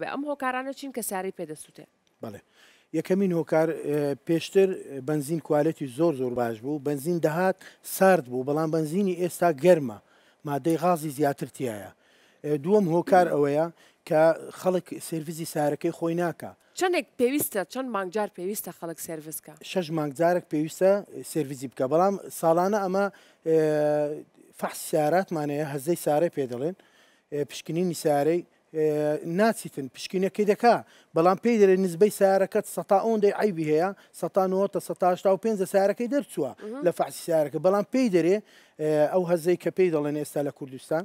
بە ئەم هۆکارانە چین کە ساری پێدەسووتێ بڵێ یەکەمین هۆکار پێشتر بنزین کوالەتی زۆر زۆر باش بوو بنزین دەهات سارد بوو بەڵام بنزینی ئێستا گەرمە مادەی غازی زیاتر تایە دووەم هۆکار ئەوەیە کە خەڵک سرویزی سارەکەی خۆی ناکە چندێک پێویستە چەند مانگجار پێویستە خەڵک سرویسکە شش مانگجارێک پێویستە سرویزی بکە بەڵام ساڵانە ئەمە فەحسیاراتمانەیە هەزەی سارە پێدەڵێن پشکنینی سارەی ناچیتن پشکینەکەی دەکا بەڵام پێی دەرێ نزبەی سیارەکەت سەتا ئەوەندەی عیبی هەیە سەتانەوەتە سەتا و پێ سیارەکەی دەرچووە لە فعسی سیارەکە بەڵام پێی دەرێ ئەو هەزەی کە پێی دەڵێن ئێستا لە کوردستان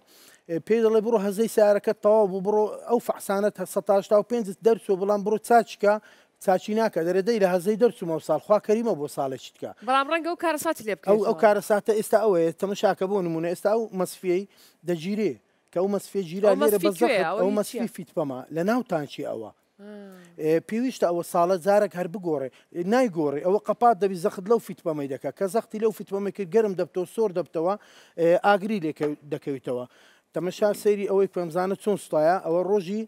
پێی دەڵێ بڕۆ هەزەی سیارەکەت تەواو بوو بڕۆ ئەو فەحسانەت سەتا و پێ دەرچوە بەڵام بڕۆ چاچکە چاچی ناکە دەرەدەی لە هەزەی دەرچوومە و ساڵخوا کەریمە بۆ ساڵێکی تکە بەڵام ڕەنگە و کارەساتی لێ ئەو کارەساتە ئێستا ئەوەیە تەمەشاکە بۆ نمونە ئێستا و مەسفی دەگیرێ کە ئەو مەسفێ ژیرا لێرە بە ئەو مەسفی فیتپەما لە ناوتان چی ئەوە پێویستە ئەوە ساڵە جارێک هەر بگۆڕێ نایگۆڕی ئەوە قپات دەبی زەخت لەو فیتپەمەی دەکە کە زەختی لەو فیتپەمەکرد گەرم دەبتەوە سۆر دەبتەوە ئاگری لێ دەکەویتەوە تمشى سيري اوي كم زانه او روجي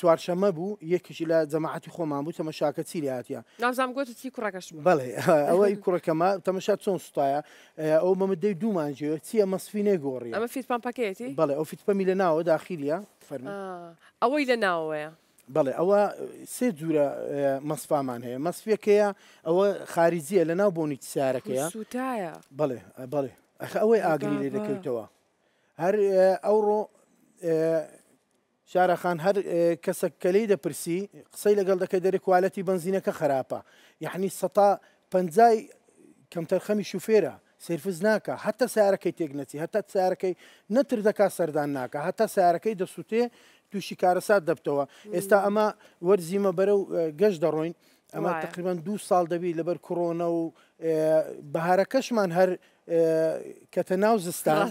توار شما بو يك جلا جماعتي خو مامو تمشى كتيلي اتيا نعم زام قلت تي كره كشما بلا او اي كره كما تمشى تون ستايا او ممدي دو مانجي تي مصفينه غوريا اما فيت بام باكيتي بلا او فيت بام ميلناو داخليا فرمي اه او ميلناو بله او سه جوره مصفا من هي مصفیه که او خارجیه لناو بونی تسیاره که سوتایه بلي بله اخه او اگری لیده هەر ئەوڕۆ شارەخان هەر کەسە کەلەی دەپرسی قسەی لەگەڵ دەکەی دەرێکوالەتی بنزینەکە خراپە یعنی سەتا پەنجای کەمتەرخەمی شوفێرە سرفز ناکە هەتا سیارەکەی تێکنەچی هەتا سیارەکەی نەتر دەکا سەردان ناکە هەتا سیارەکەی دەسووتێ تووشی کارەسات دەبتەوە ئێستا ئەمە وەرزیمە بەرە و گەشت دەڕۆین ئەمە تقریبان دو ساڵ دەبی لەبەر کۆرۆنە و بەهارەکەشمان هەر کەتە ناو زستان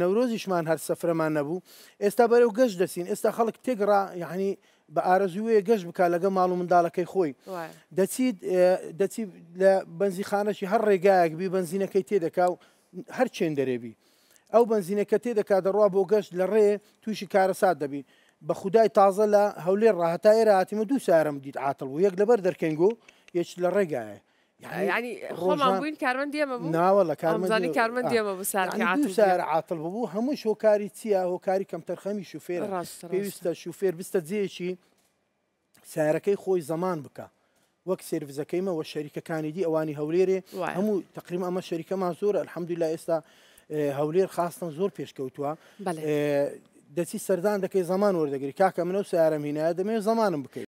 نەورۆزیشمان هەر سەفرەمان نەبوو ئێستا بەرەو گەشت دەسین ئێستا خەڵک تێگرا یعنی بە ئارەزوەیە گەشت بک لەگە ماڵ و منداڵەکەی خۆی دەچیت دەچی لە بنزیخانەشی هەر ڕێگایەک بی بنزینەکەی تێدەکا و هەر چێن دەرێبی ئەو بنزینەکە تێدەکا دەڕوا بۆ گەشت لە ڕێ تووشی کارەسات دەبی بە خودای تازە لە هەولێر ڕاهتا ئێرە هاتیمە دوو سارم دیت عاتڵ و یەک لەبەر دەرکەنگ و یەچ لە ڕێگایە ینیین کارمەند دێمە ناوە لە کارمەزانی کارمەند دێمە بسار عاتل بوو هەموو شۆکاری چیە هۆکاری کەمتەرخەمی شوفێر پێویستە شوفێر بستە جێیەکی سارەکەی خۆی زەمان بکە وەک سرویزەکەیمەوە شەریکەکانی دی ئەوانی هەولێرێ هەموو تقریم ئەمە شەریکەمان زۆر الحەمدولا ئێستا هەولێر خاستن زۆر پێشکەوتووە دەچی سەردان دەکەی زمان وەردەگری کاکە منە و سارم هینایە دەمێ زمانم بکەیت